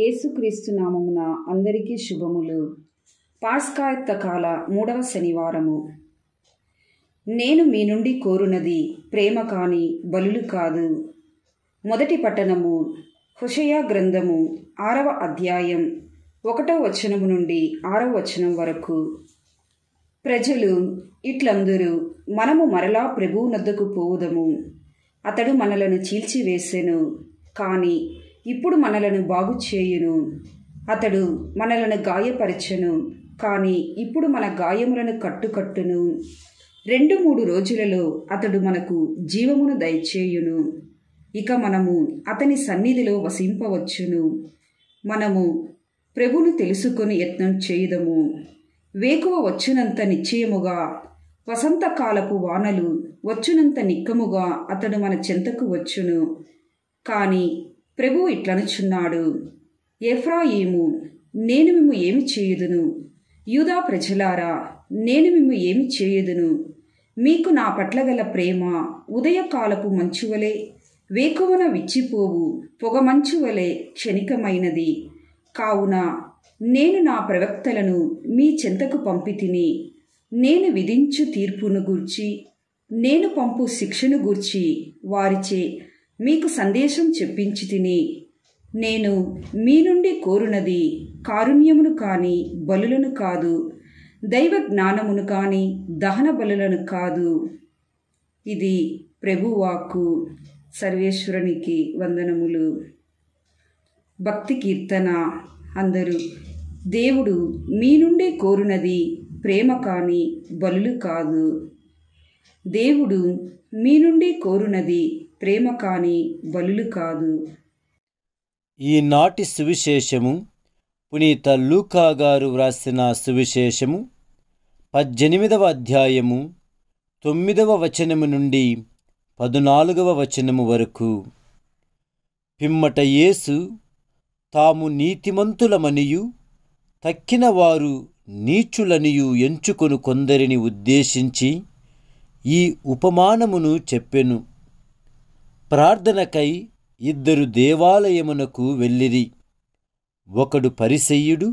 యేసుక్రీస్తు నామమున అందరికీ శుభములు పాస్కాయత్త కాల మూడవ శనివారము నేను మీ నుండి కోరునది ప్రేమ కాని బలులు కాదు మొదటి పట్టణము హుషయా గ్రంథము ఆరవ అధ్యాయం ఒకటవ వచనము నుండి ఆరవ వచనం వరకు ప్రజలు ఇట్లందరూ మనము మరలా ప్రభువు నద్దకు పోవుదము అతడు మనలను చీల్చివేసెను కానీ ఇప్పుడు మనలను బాగు చేయును అతడు మనలను గాయపరచను కానీ ఇప్పుడు మన గాయములను కట్టుకట్టును రెండు మూడు రోజులలో అతడు మనకు జీవమును దయచేయును ఇక మనము అతని సన్నిధిలో వసింపవచ్చును మనము ప్రభును తెలుసుకుని యత్నం చేయుదము వేకువ వచ్చునంత నిశ్చయముగా వసంతకాలపు వానలు వచ్చునంత నిక్కముగా అతడు మన చెంతకు వచ్చును కానీ ప్రభువు ఇట్లనుచున్నాడు ఎఫ్రాయిము నేను మిమ్ము ఏమి చేయుదును యూదా ప్రజలారా నేను మిమ్ము ఏమి చేయుదును మీకు నా పట్ల గల ప్రేమ ఉదయకాలపు మంచువలే వేకువన విచ్చిపోవు పొగ మంచువలే క్షణికమైనది కావున నేను నా ప్రవక్తలను మీ చెంతకు పంపితిని నేను విధించు తీర్పును గూర్చి నేను పంపు శిక్షను గూర్చి వారిచే మీకు సందేశం చెప్పించి తిని నేను మీ నుండి కోరునది కారుణ్యమును కాని బలులను కాదు దైవ జ్ఞానమును కాని దహన బలులను కాదు ఇది ప్రభువాక్కు సర్వేశ్వరునికి వందనములు భక్తి కీర్తన అందరూ దేవుడు మీ నుండి కోరునది ప్రేమ కాని బలులు కాదు దేవుడు మీ నుండి కోరునది ప్రేమ కాని బలులు కాదు ఈనాటి సువిశేషము పునీత లూకా గారు వ్రాసిన సువిశేషము పద్దెనిమిదవ అధ్యాయము తొమ్మిదవ వచనము నుండి పదునాలుగవ వచనము వరకు పిమ్మట యేసు తాము నీతిమంతులమనియు తక్కిన వారు నీచులనియు ఎంచుకొను కొందరిని ఉద్దేశించి ఈ ఉపమానమును చెప్పెను ప్రార్థనకై ఇద్దరు దేవాలయమునకు వెళ్ళిరి ఒకడు పరిసెయ్యుడు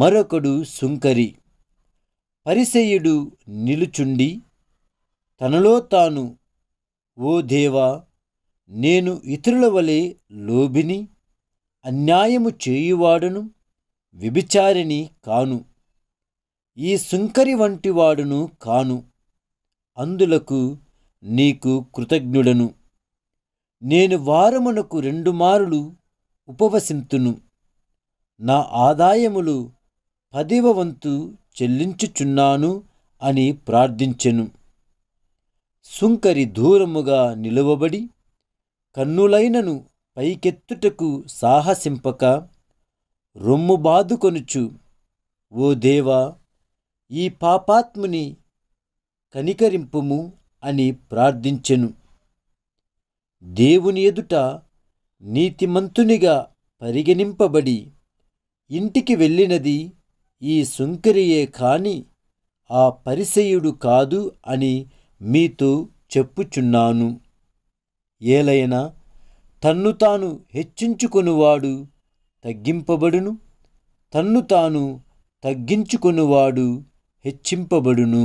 మరొకడు సుంకరి పరిసెయ్యుడు నిలుచుండి తనలో తాను ఓ దేవా నేను ఇతరుల వలె లోబిని అన్యాయము చేయువాడును విభిచారిని కాను ఈ సుంకరి వంటివాడును కాను అందులకు నీకు కృతజ్ఞుడను నేను వారమునకు రెండు మారులు ఉపవసింతును నా ఆదాయములు పదివ వంతు చెల్లించుచున్నాను అని ప్రార్థించెను సుంకరి దూరముగా నిలువబడి కన్నులైనను పైకెత్తుటకు సాహసింపక రొమ్ము బాదుకొనుచు ఓ దేవా ఈ పాపాత్ముని కనికరింపుము అని ప్రార్థించెను దేవుని ఎదుట నీతిమంతునిగా పరిగణింపబడి ఇంటికి వెళ్ళినది ఈ సుంకరియే కాని ఆ పరిసయుడు కాదు అని మీతో చెప్పుచున్నాను ఏలైనా తన్ను తాను హెచ్చించుకొనువాడు తగ్గింపబడును తన్ను తాను తగ్గించుకొనువాడు హెచ్చింపబడును